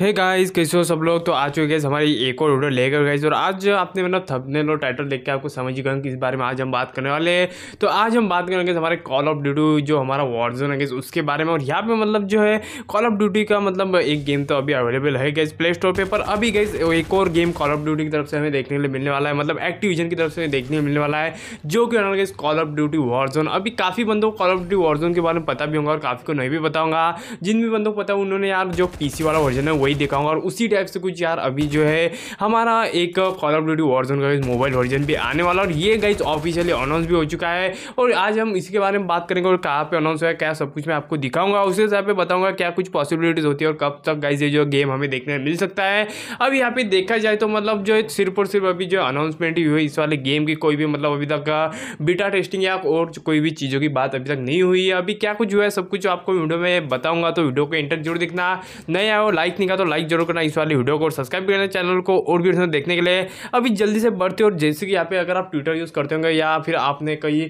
hey guys कैसे हो सब लोग तो आ चुके गाइस हमारी एक और ऑर्डर लेकर गाइस और आज आपने मतलब थंबनेल और टाइटल देख के आपको समझ ही गए कि इस बारे में आज हम बात करने वाले हैं तो आज हम बात करेंगे हमारे कॉल ऑफ ड्यूटी जो हमारा वॉर जोन है उसके बारे में और यहाँ पे मतलब जो है कॉल ऑफ ड्यूटी का मतलब एक गेम तो अभी अवेलेबल है गाइस प्ले स्टोर पर पर अभी गाइस एक और गेम कॉल ऑफ ड्यूटी की तरफ से हमें देखने के लिए मिलने वाला है मतलब एक्टिविजन की तरफ से हमें देखने को मिलने वाला है जो कि होना guys Call of Duty Warzone अभी काफ़ी बंदों को Call of Duty Warzone के बारे में पता भी होगा और काफ़ी को नहीं भी बताऊँगा जिन भी बंदों को पता उन्होंने यार जो पी वाला वर्जन है वही वही दिखाऊंगा और उसी टाइप से कुछ यार अभी जो है हमारा एक कॉल ऑफ ड्यूटी वॉर्जन का मोबाइल वर्जन भी आने वाला और ये गाइज ऑफिशियली अनाउंस भी हो चुका है और आज हम इसके बारे में बात करेंगे और कहाँ पे अनाउंस हुआ है क्या सब कुछ मैं आपको दिखाऊंगा उसी हिसाब से बताऊंगा क्या कुछ पॉसिबिलिटीज़ होती है और कब तक गाइज ये जो गेम हमें देखने मिल सकता है अब यहाँ पे देखा जाए तो मतलब जो सिर्फ और सिर्फ अभी जो अनाउंसमेंट ही हुई इस वाले गेम की कोई भी मतलब अभी तक बीटा टेस्टिंग या और कोई भी चीज़ों की बात अभी तक नहीं हुई है अभी क्या कुछ हुआ है सब कुछ आपको वीडियो में बताऊंगा तो वीडियो को इंटर जरूर देखना नया हो लाइक नहीं तो लाइक जरूर करना इस वाली वीडियो को और सब्सक्राइब करना चैनल को और भी देखने के लिए अभी जल्दी से बढ़ते और जैसे कि यहाँ पे अगर आप ट्विटर यूज़ करते होंगे या फिर आपने कहीं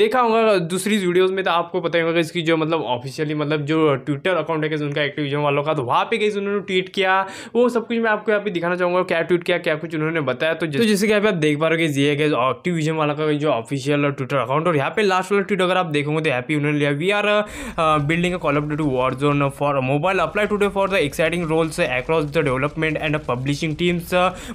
देखा होगा दूसरी वीडियोज़ में तो आपको पता होगा इसकी जो मतलब ऑफिशियली मतलब जो ट्विटर अकाउंट है उनका एक्टिविजन वालों का तो वहाँ पर गई उन्होंने ट्वीट किया वो सब कुछ मैं आपको यहाँ पे दिखाना चाहूँगा क्या ट्वीट किया क्या कुछ उन्होंने बताया तो जैसे तो कि आप देख पा रहे हो ये एक्टिविजन वाला का जो ऑफिशियल ट्विटर अकाउंट और यहाँ पे लास्ट वाला ट्वीट अगर आप देखोगे तो हैप्पी उन्होंने लिया we are building Call of Duty Warzone for mobile apply today for the exciting role roles across the development and publishing teams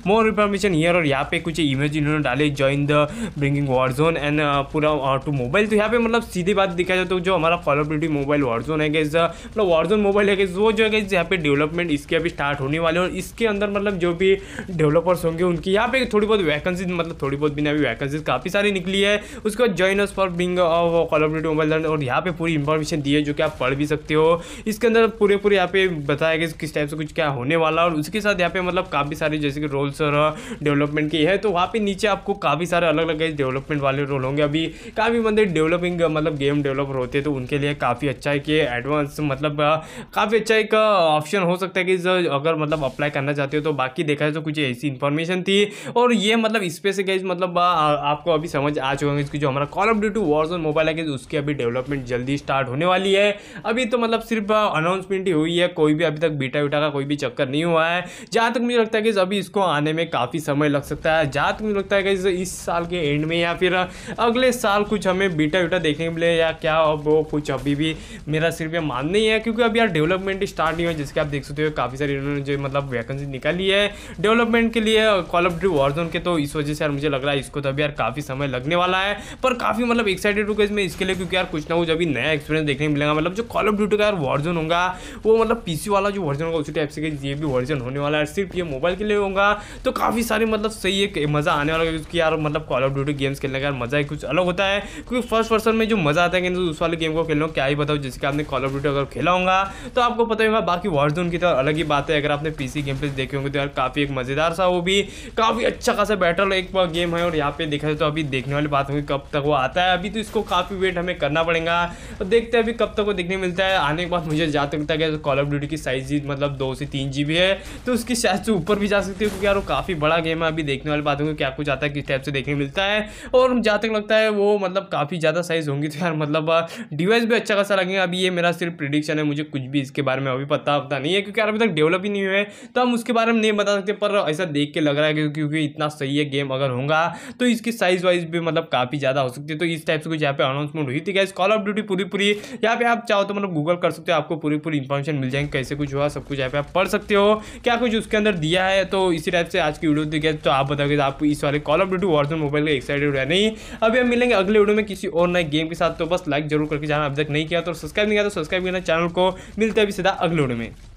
more information here और यहाँ पे कुछ इमेज इन्होंने डाले join the bringing Warzone and पूरा to mobile तो यहाँ पे मतलब सीधी बात दिखाया जाता तो है जो हमारा Call of Duty mobile Warzone है गैस uh, मतलब वॉर जोन मोबाइल है गैस वो जो है गैस यहाँ पे डेवलपमेंट इसके अभी स्टार्ट होने वाले और इसके अंदर मतलब जो भी डेवलपर्स होंगे उनकी यहाँ पे थोड़ी बहुत वैकेंसीज मतलब थोड़ी बहुत बिना अभी वैकेंसीज काफ़ी सारी निकली है उसके बाद join for bing Call of Duty mobile और यहाँ पे पूरी इन्फॉर्मेशन दी है जो कि आप पढ़ भी सकते हो इसके अंदर पूरे पूरे यहाँ पे बताया गया किस टाइप से तो कुछ क्या होने वाला और उसके साथ यहाँ पे मतलब काफ़ी सारे जैसे कि रोल्स और डेवलपमेंट की है तो वहाँ पे नीचे आपको काफ़ी सारे अलग अलग डेवलपमेंट वाले रोल होंगे अभी काफ़ी बंदे डेवलपिंग मतलब गेम डेवलपर होते हैं तो उनके लिए काफ़ी अच्छा है कि एडवांस मतलब काफ़ी अच्छा एक ऑप्शन मतलब, अच्छा हो सकता है कि अगर मतलब अप्लाई करना चाहते हो तो बाकी देखा जाए तो कुछ ऐसी इन्फॉर्मेशन थी और ये मतलब इस मतलब आपको अभी समझ आ चुके है जो हमारा कॉल ऑफ ड्यूटी वॉर्स और मोबाइल है उसकी अभी डेवलपमेंट जल्दी स्टार्ट होने वाली है अभी तो मतलब सिर्फ अनाउंसमेंट ही हुई है कोई भी अभी तक बीटा कोटा का कोई भी चक्कर नहीं हुआ है जहाँ तक मुझे लगता है कि अभी इसको आने में काफ़ी समय लग सकता है जहाँ तक मुझे लगता है कि इस साल के एंड में या फिर अगले साल कुछ हमें बीटा वीटा देखने मिले या क्या अब वो कुछ अभी भी मेरा सिर्फ ये मान नहीं है क्योंकि अभी यार डेवलपमेंट स्टार्ट नहीं हुआ जिसके आप देख सकते हो काफ़ी सारी इन्होंने जो मतलब वैकेंसी निकाली है डेवलपमेंट के लिए कॉल ऑफ ड्री वॉर्जोन के तो इस वजह से यार मुझे लग रहा है इसको तो अभी यार काफ़ी समय लगने वाला है पर काफ़ी मतलब एक्साइटेड हूँ इसमें इसके लिए क्योंकि यार कुछ ना कुछ अभी नया एक्सपीरियंस देखने मिलेगा मतलब जो कॉल ऑफ ड्यूटी का यार वर्जन होगा वो मतलब पीसी वाला जो वर्जन होगा सी टाइप से ये भी वर्जन होने वाला है सिर्फ ये मोबाइल के लिए होगा तो काफ़ी सारे मतलब सही एक मज़ा आने वाला क्योंकि यार मतलब कॉल ऑफ ड्यूटी गेम्स खेलने का मज़ा ही कुछ अलग होता है क्योंकि फर्स्ट पर्सन में जो मज़ा आता है कि उस वाले गेम को खेलना क्या ही बताओ जिसके आपने कॉल ऑफ ड्यूटी अगर खेला होगा तो आपको पता ही होगा बाकी वर्जन की तो अलग ही बात है अगर आपने पी गेम पे देखे होंगे तो यार काफ़ी एक मज़ेदार सा वो भी काफ़ी अच्छा खासा बैटल एक गेम है और यहाँ पे देखा जाए तो अभी देखने वाली बात होगी कब तक वो आता है अभी तो इसको काफ़ी वेट हमें करना पड़ेगा और देखते हैं अभी कब तक वो देखने मिलता है आने के बाद मुझे जाता है तक कॉल ऑफ ड्यूटी की साइज मतलब मतलब दो से तीन जी है तो उसकी शायद से ऊपर भी जा सकती है क्योंकि यार वो काफ़ी बड़ा गेम है अभी देखने वाली बात होगी क्या कुछ आता है किस टाइप से देखने मिलता है और जहाँ तक लगता है वो मतलब काफ़ी ज़्यादा साइज़ होंगी तो यार मतलब डिवाइस भी अच्छा खासा लगेगा अभी ये मेरा सिर्फ प्रिडिक्शन है मुझे कुछ भी इसके बारे में अभी पता पता नहीं है क्योंकि यार अभी तक डेवलप ही नहीं हुए तो हम उसके बारे में नहीं बता सकते पर ऐसा देख के लग रहा है क्योंकि इतना सही है गेम अगर होगा तो इसकी साइज़ वाइज भी मतलब काफ़ी ज़्यादा हो सकती है तो इस टाइप से कुछ यहाँ पे अनाउंसमेंट हुई थी क्या कॉल ऑफ ड्यूटी पूरी पूरी यहाँ पे आप चाहो तो मतलब गूगल कर सकते हो आपको पूरी पूरी इंफॉर्मेशन मिल जाएगी कैसे कुछ हुआ सब कुछ यहाँ पे आप पढ़ सकते हो क्या कुछ उसके अंदर दिया है तो इसी टाइप से आज की वीडियो देखिए तो आप बताओगे आप इस वाले Call of Duty Warzone mobile का एक्साइटेड है नहीं अभी हम मिलेंगे अगले वीडियो में किसी और नए गेम के साथ तो बस लाइक जरूर करके जाना अब तक नहीं किया तो सब्सक्राइब नहीं किया तो सब्सक्राइब करना चैनल को मिलते अभी सीधा अगले वीडियो में